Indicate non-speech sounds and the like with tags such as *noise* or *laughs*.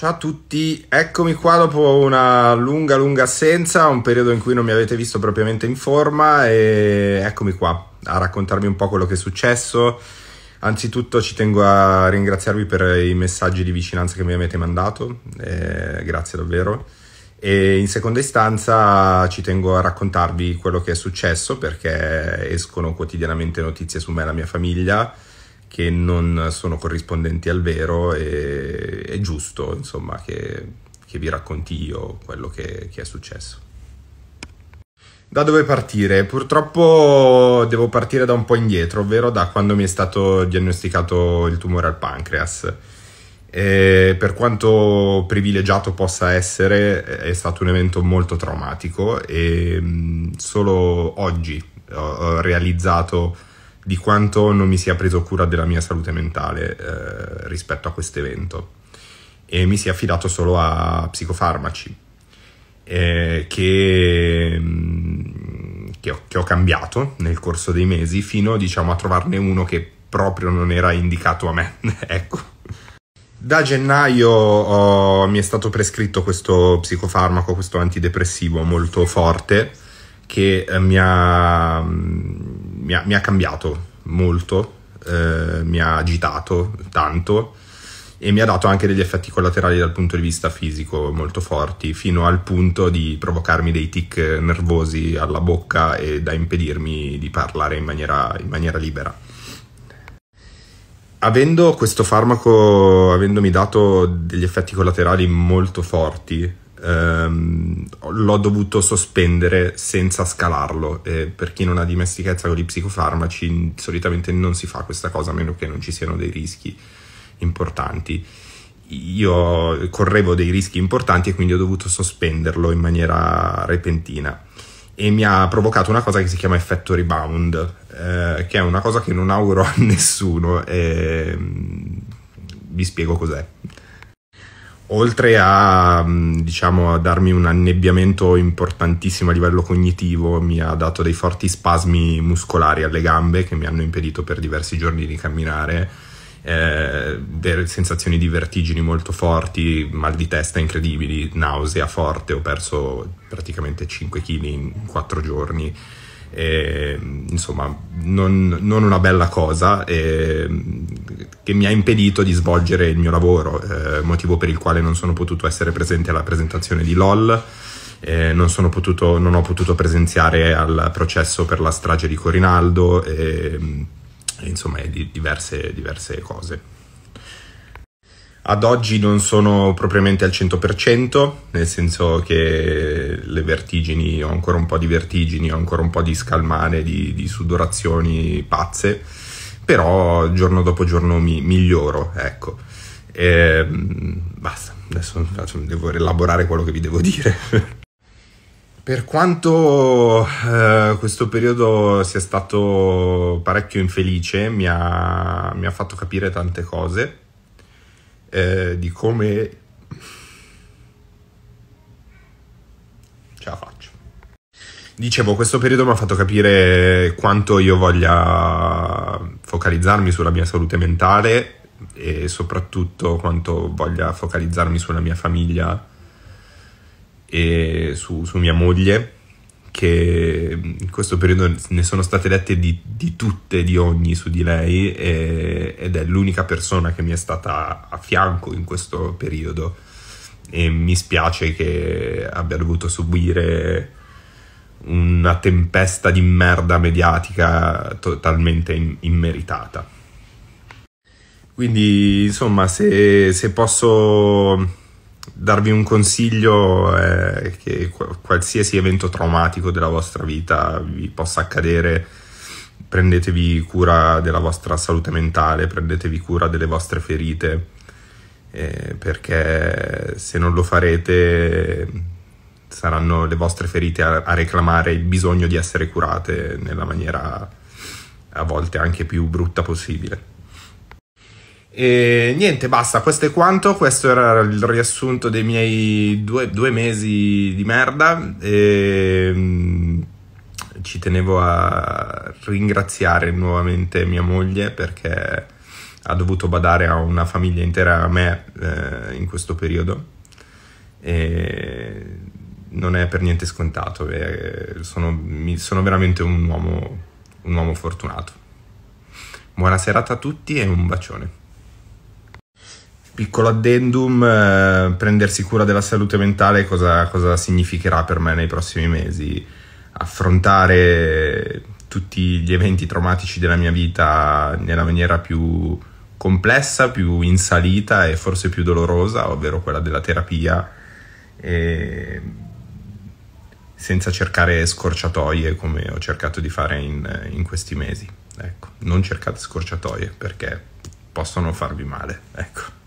Ciao a tutti, eccomi qua dopo una lunga lunga assenza, un periodo in cui non mi avete visto propriamente in forma e eccomi qua a raccontarvi un po' quello che è successo. Anzitutto ci tengo a ringraziarvi per i messaggi di vicinanza che mi avete mandato, eh, grazie davvero. E in seconda istanza ci tengo a raccontarvi quello che è successo perché escono quotidianamente notizie su me e la mia famiglia che non sono corrispondenti al vero e è giusto insomma che, che vi racconti io quello che, che è successo. Da dove partire? Purtroppo devo partire da un po' indietro, ovvero da quando mi è stato diagnosticato il tumore al pancreas. E per quanto privilegiato possa essere, è stato un evento molto traumatico e mm, solo oggi ho realizzato di quanto non mi sia preso cura della mia salute mentale eh, rispetto a questo evento e mi sia affidato solo a psicofarmaci eh, che, mm, che, ho, che, ho, cambiato nel corso dei mesi fino diciamo, a trovarne uno che proprio non era indicato a me. *laughs* ecco. Da gennaio ho, oh, mi è stato prescritto questo psicofarmaco, questo antidepressivo molto forte che eh, mi ha mm, mi ha, mi ha cambiato molto, eh, mi ha agitato tanto e mi ha dato anche degli effetti collaterali dal punto di vista fisico molto forti, fino al punto di provocarmi dei tic nervosi alla bocca e da impedirmi di parlare in maniera, in maniera libera. Avendo questo farmaco, avendomi dato degli effetti collaterali molto forti, ehm, l'ho dovuto sospendere senza scalarlo. Eh, per chi non ha dimestichezza con i psicofarmaci, solitamente non si fa questa cosa a meno che non ci siano dei rischi importanti. Io correvo dei rischi importanti e quindi ho dovuto sospenderlo in maniera repentina e mi ha provocato una cosa che si chiama effetto rebound, eh, che è una cosa che non auguro a *laughs* nessuno. E mm, vi spiego cos'è oltre a, mm, diciamo, a darmi un annebbiamento importantissimo a livello cognitivo, mi ha dato dei forti spasmi muscolari alle gambe che mi hanno impedito per diversi giorni di camminare. Eh, delle sensazioni di vertigini molto forti, mal di testa incredibili, nausea forte, ho perso praticamente 5 kg in 4 giorni e, insomma, non, non, una bella cosa e, che mi ha impedito di svolgere il mio lavoro, eh, motivo per il quale non sono potuto essere presente alla presentazione di LOL. Eh, non, potuto, non, ho potuto presenziare al processo per la strage di Corinaldo e, e insomma di diverse, diverse cose. Ad oggi non sono propriamente al 100%, nel senso che le vertigini, ho ancora un po' di vertigini, ho ancora un po' di scalmane, di, di sudorazioni pazze, però giorno dopo giorno mi miglioro, ecco. E, ehm, basta, adesso devo rielaborare quello che vi devo dire. *laughs* Per quanto eh, questo periodo sia stato parecchio infelice, mi ha, mi ha fatto capire tante cose eh, di come ce la faccio. Dicevo, questo periodo mi ha fatto capire quanto io voglia focalizzarmi sulla mia salute mentale e soprattutto quanto voglia focalizzarmi sulla mia famiglia e su, su mia moglie che in questo periodo ne sono state dette di, di tutte, di ogni su di lei e, ed è l'unica persona che mi è stata a fianco in questo periodo e mi spiace che abbia dovuto subire una tempesta di merda mediatica totalmente in- immeritata. Quindi insomma se, se posso darvi un consiglio è che qualsiasi evento traumatico della vostra vita vi possa accadere, prendetevi cura della vostra salute mentale, prendetevi cura delle vostre ferite, eh, perché se non lo farete saranno le vostre ferite a, a reclamare il bisogno di essere curate nella maniera a volte anche più brutta possibile. E niente, basta, questo è quanto. Questo era il riassunto dei miei due, due mesi di merda. E ehm, ci tenevo a ringraziare nuovamente mia moglie perché ha dovuto badare a una famiglia intera a me eh, in questo periodo. E non è per niente scontato. Eh, sono, mi, sono, veramente un uomo, un uomo fortunato. Buona serata a tutti e un bacione piccolo addendum, eh, prendersi cura della salute mentale cosa, cosa, significherà per me nei prossimi mesi? Affrontare tutti gli eventi traumatici della mia vita nella maniera più complessa, più in salita e forse più dolorosa, ovvero quella della terapia, senza cercare scorciatoie come ho cercato di fare in, in questi mesi. Ecco, non cercate scorciatoie perché possono farvi male. Ecco.